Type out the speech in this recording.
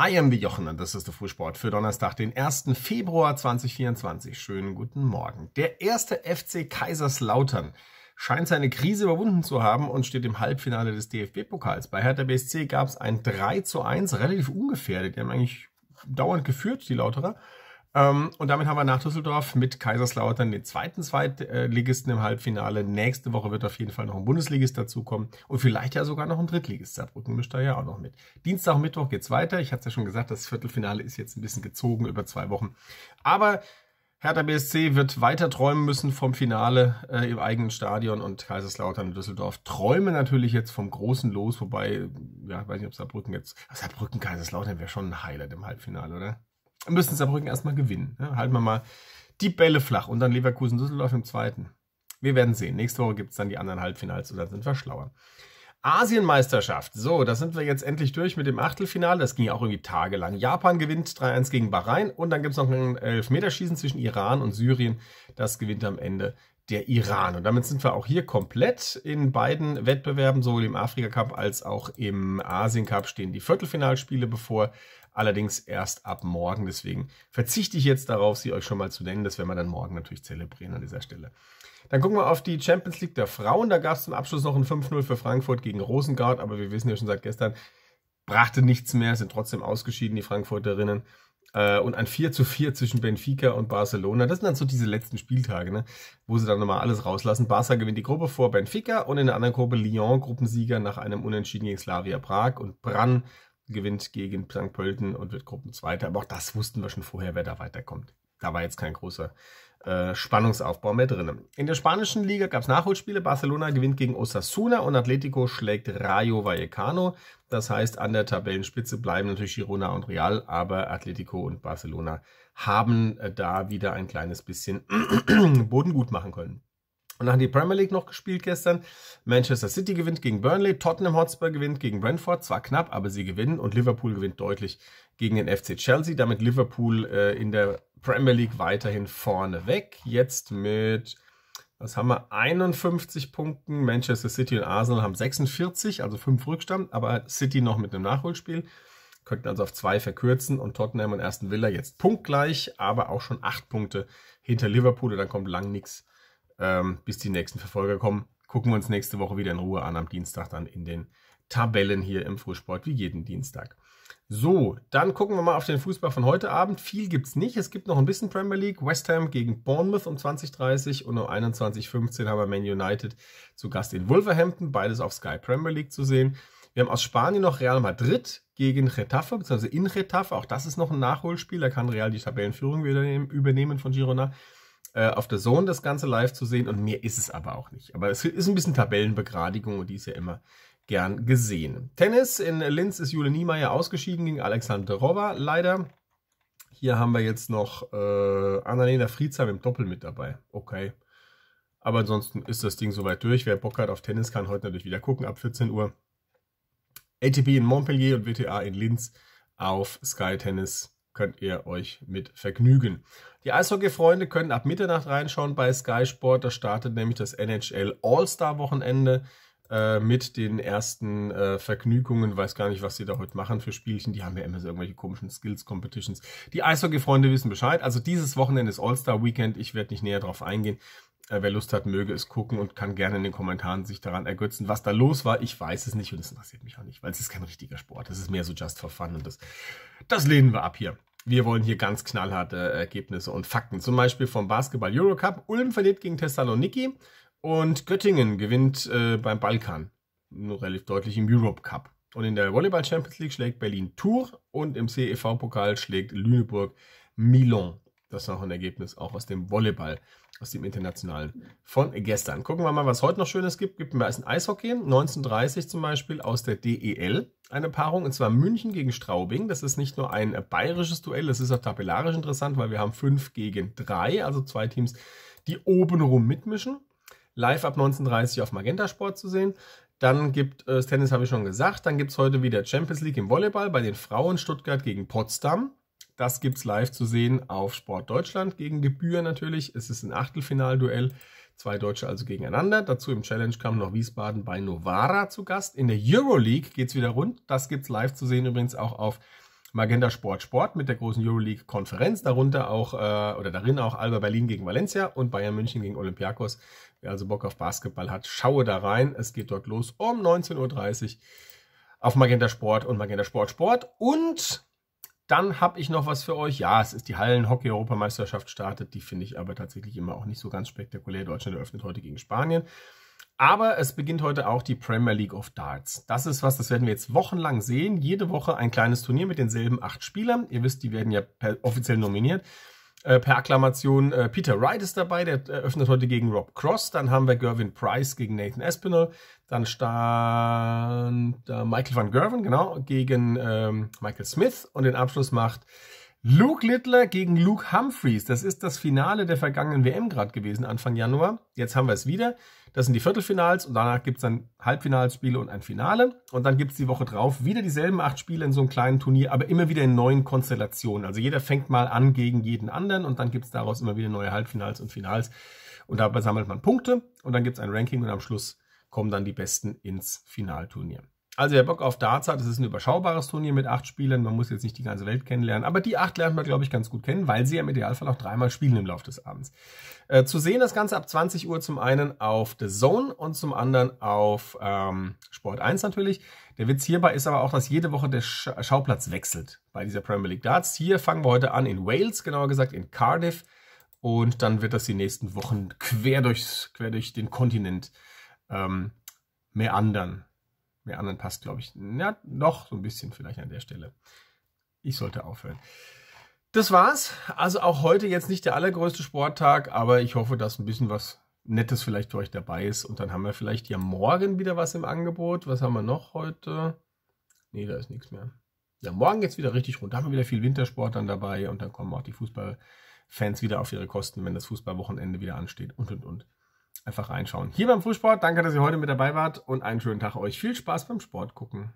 I am the Jochen und das ist der Frühsport für Donnerstag, den 1. Februar 2024. Schönen guten Morgen. Der erste FC Kaiserslautern scheint seine Krise überwunden zu haben und steht im Halbfinale des DFB-Pokals. Bei Hertha BSC gab es ein 3 zu 1, relativ ungefährdet. Die haben eigentlich dauernd geführt, die Lauterer. Ähm, und damit haben wir nach Düsseldorf mit Kaiserslautern den zweiten Zweitligisten im Halbfinale. Nächste Woche wird auf jeden Fall noch ein Bundesligist dazukommen und vielleicht ja sogar noch ein Drittligist. Saarbrücken mischt da ja auch noch mit. Dienstag und Mittwoch geht's weiter. Ich hatte es ja schon gesagt, das Viertelfinale ist jetzt ein bisschen gezogen über zwei Wochen. Aber Hertha BSC wird weiter träumen müssen vom Finale äh, im eigenen Stadion und Kaiserslautern und Düsseldorf träumen natürlich jetzt vom großen Los, wobei, ja, weiß nicht, ob Saarbrücken jetzt, Saarbrücken, Kaiserslautern wäre schon ein Highlight im Halbfinale, oder? müssen Saarbrücken erstmal gewinnen. Ja, ne? halten wir mal die Bälle flach und dann Leverkusen-Düsseldorf im zweiten. Wir werden sehen. Nächste Woche gibt es dann die anderen Halbfinals und dann sind wir schlauer. Asienmeisterschaft. So, da sind wir jetzt endlich durch mit dem Achtelfinale. Das ging ja auch irgendwie tagelang. Japan gewinnt 3-1 gegen Bahrain und dann gibt es noch ein Elfmeterschießen zwischen Iran und Syrien. Das gewinnt am Ende der Iran. Und damit sind wir auch hier komplett in beiden Wettbewerben, sowohl im Afrika Cup als auch im Asien Cup stehen die Viertelfinalspiele bevor. Allerdings erst ab morgen. Deswegen verzichte ich jetzt darauf, sie euch schon mal zu nennen. Das werden wir dann morgen natürlich zelebrieren an dieser Stelle. Dann gucken wir auf die Champions League der Frauen. Da gab es zum Abschluss noch ein 5-0 für Frankfurt gegen Rosengard. Aber wir wissen ja schon seit gestern, brachte nichts mehr, sind trotzdem ausgeschieden, die Frankfurterinnen. Äh, und ein 4 zu 4 zwischen Benfica und Barcelona. Das sind dann so diese letzten Spieltage, ne? wo sie dann nochmal alles rauslassen. Barca gewinnt die Gruppe vor Benfica und in der anderen Gruppe Lyon, Gruppensieger nach einem Unentschieden gegen Slavia Prag und Brann gewinnt gegen St. Pölten und wird Gruppenzweiter. Aber auch das wussten wir schon vorher, wer da weiterkommt da war jetzt kein großer äh, Spannungsaufbau mehr drin. In der spanischen Liga gab es Nachholspiele. Barcelona gewinnt gegen Osasuna und Atletico schlägt Rayo Vallecano. Das heißt, an der Tabellenspitze bleiben natürlich Girona und Real, aber Atletico und Barcelona haben äh, da wieder ein kleines bisschen Boden gut machen können. Und dann hat die Premier League noch gespielt gestern. Manchester City gewinnt gegen Burnley, Tottenham Hotspur gewinnt gegen Brentford, zwar knapp, aber sie gewinnen und Liverpool gewinnt deutlich gegen den FC Chelsea, damit Liverpool äh, in der Premier League weiterhin vorne weg. Jetzt mit, was haben wir, 51 Punkten. Manchester City und Arsenal haben 46, also 5 Rückstand, aber City noch mit einem Nachholspiel. Könnten also auf 2 verkürzen und Tottenham und Aston Villa jetzt punktgleich, aber auch schon 8 Punkte hinter Liverpool. Und dann kommt lang nichts, ähm, bis die nächsten Verfolger kommen. Gucken wir uns nächste Woche wieder in Ruhe an, am Dienstag dann in den Tabellen hier im Frühsport, wie jeden Dienstag. So, dann gucken wir mal auf den Fußball von heute Abend. Viel gibt es nicht. Es gibt noch ein bisschen Premier League. West Ham gegen Bournemouth um 20.30 und um 21.15 haben wir Man United zu Gast in Wolverhampton. Beides auf Sky Premier League zu sehen. Wir haben aus Spanien noch Real Madrid gegen Retafe, beziehungsweise in Retafe. Auch das ist noch ein Nachholspiel. Da kann Real die Tabellenführung wieder übernehmen von Girona. Äh, auf der Zone das Ganze live zu sehen und mehr ist es aber auch nicht. Aber es ist ein bisschen Tabellenbegradigung und die ist ja immer gern gesehen. Tennis in Linz ist Jule Niemeyer ausgeschieden gegen Alexander Rover, leider. Hier haben wir jetzt noch äh, Annalena Friedsheim im Doppel mit dabei. Okay. Aber ansonsten ist das Ding soweit durch. Wer Bock hat auf Tennis, kann heute natürlich wieder gucken ab 14 Uhr. ATP in Montpellier und WTA in Linz auf Sky Tennis könnt ihr euch mit vergnügen. Die Eishockey-Freunde können ab Mitternacht reinschauen bei Sky Sport. Da startet nämlich das NHL All-Star-Wochenende äh, mit den ersten äh, Vergnügungen. Weiß gar nicht, was sie da heute machen für Spielchen. Die haben ja immer so irgendwelche komischen Skills-Competitions. Die Eishockey-Freunde wissen Bescheid. Also dieses Wochenende ist All-Star-Weekend. Ich werde nicht näher drauf eingehen. Äh, wer Lust hat, möge es gucken und kann gerne in den Kommentaren sich daran ergötzen, was da los war. Ich weiß es nicht und es interessiert mich auch nicht, weil es ist kein richtiger Sport. Es ist mehr so just for fun und das, das lehnen wir ab hier. Wir wollen hier ganz knallharte äh, Ergebnisse und Fakten. Zum Beispiel vom Basketball Eurocup. Ulm verliert gegen Thessaloniki und Göttingen gewinnt äh, beim Balkan, nur relativ deutlich im Europe Cup. Und in der Volleyball Champions League schlägt Berlin Tour und im CEV-Pokal schlägt Lüneburg Milan. Das ist auch ein Ergebnis auch aus dem Volleyball, aus dem Internationalen von gestern. Gucken wir mal, was heute noch Schönes gibt. Gibt mir ein Eishockey, 1930 zum Beispiel aus der DEL eine Paarung, und zwar München gegen Straubing. Das ist nicht nur ein bayerisches Duell, das ist auch tabellarisch interessant, weil wir haben 5 gegen 3, also zwei Teams, die obenrum mitmischen live ab 19.30 Uhr auf Magenta Sport zu sehen. Dann gibt es, äh, Tennis habe ich schon gesagt, dann gibt es heute wieder Champions League im Volleyball bei den Frauen Stuttgart gegen Potsdam. Das gibt es live zu sehen auf Sport Deutschland gegen Gebühr natürlich. Es ist ein Achtelfinalduell. Zwei Deutsche also gegeneinander. Dazu im Challenge kam noch Wiesbaden bei Novara zu Gast. In der Euroleague geht es wieder rund. Das gibt es live zu sehen übrigens auch auf Magenta Sport Sport mit der großen Euroleague-Konferenz, darunter auch äh, oder darin auch Alba Berlin gegen Valencia und Bayern München gegen Olympiakos. Wer also Bock auf Basketball hat, schaue da rein. Es geht dort los um 19.30 Uhr auf Magenta Sport und Magenta Sport Sport. Und dann habe ich noch was für euch. Ja, es ist die Hallen-Hockey-Europameisterschaft startet. Die finde ich aber tatsächlich immer auch nicht so ganz spektakulär. Deutschland eröffnet heute gegen Spanien. Aber es beginnt heute auch die Premier League of Darts. Das ist was, das werden wir jetzt wochenlang sehen. Jede Woche ein kleines Turnier mit denselben acht Spielern. Ihr wisst, die werden ja offiziell nominiert. Äh, per Akklamation äh, Peter Wright ist dabei, der eröffnet heute gegen Rob Cross. Dann haben wir Gervin Price gegen Nathan Espinel. Dann stand äh, Michael van Gerven, genau, gegen ähm, Michael Smith. Und den Abschluss macht Luke Littler gegen Luke Humphreys. Das ist das Finale der vergangenen WM gerade gewesen, Anfang Januar. Jetzt haben wir es wieder. Das sind die Viertelfinals und danach gibt es dann Halbfinalspiele und ein Finale. Und dann gibt es die Woche drauf wieder dieselben acht Spiele in so einem kleinen Turnier, aber immer wieder in neuen Konstellationen. Also jeder fängt mal an gegen jeden anderen und dann gibt es daraus immer wieder neue Halbfinals und Finals. Und dabei sammelt man Punkte und dann gibt es ein Ranking und am Schluss kommen dann die Besten ins Finalturnier. Also wer Bock auf Darts hat, es ist ein überschaubares Turnier mit acht Spielern. Man muss jetzt nicht die ganze Welt kennenlernen. Aber die acht lernt man, glaube ich, ganz gut kennen, weil sie ja im Idealfall auch dreimal spielen im Laufe des Abends. Äh, zu sehen das Ganze ab 20 Uhr zum einen auf The Zone und zum anderen auf ähm, Sport 1 natürlich. Der Witz hierbei ist aber auch, dass jede Woche der Sch Schauplatz wechselt bei dieser Premier League Darts. Hier fangen wir heute an in Wales, genauer gesagt in Cardiff. Und dann wird das die nächsten Wochen quer, durchs, quer durch den Kontinent ähm, andern. Mehr anderen passt, glaube ich. Ja, noch so ein bisschen vielleicht an der Stelle. Ich sollte aufhören. Das war's. Also auch heute jetzt nicht der allergrößte Sporttag, aber ich hoffe, dass ein bisschen was Nettes vielleicht für euch dabei ist. Und dann haben wir vielleicht ja morgen wieder was im Angebot. Was haben wir noch heute? Nee, da ist nichts mehr. Ja, morgen geht's wieder richtig rund. Da haben wir wieder viel Wintersport dann dabei und dann kommen auch die Fußballfans wieder auf ihre Kosten, wenn das Fußballwochenende wieder ansteht und und und einfach reinschauen. Hier beim Frühsport, danke, dass ihr heute mit dabei wart und einen schönen Tag euch. Viel Spaß beim Sport gucken.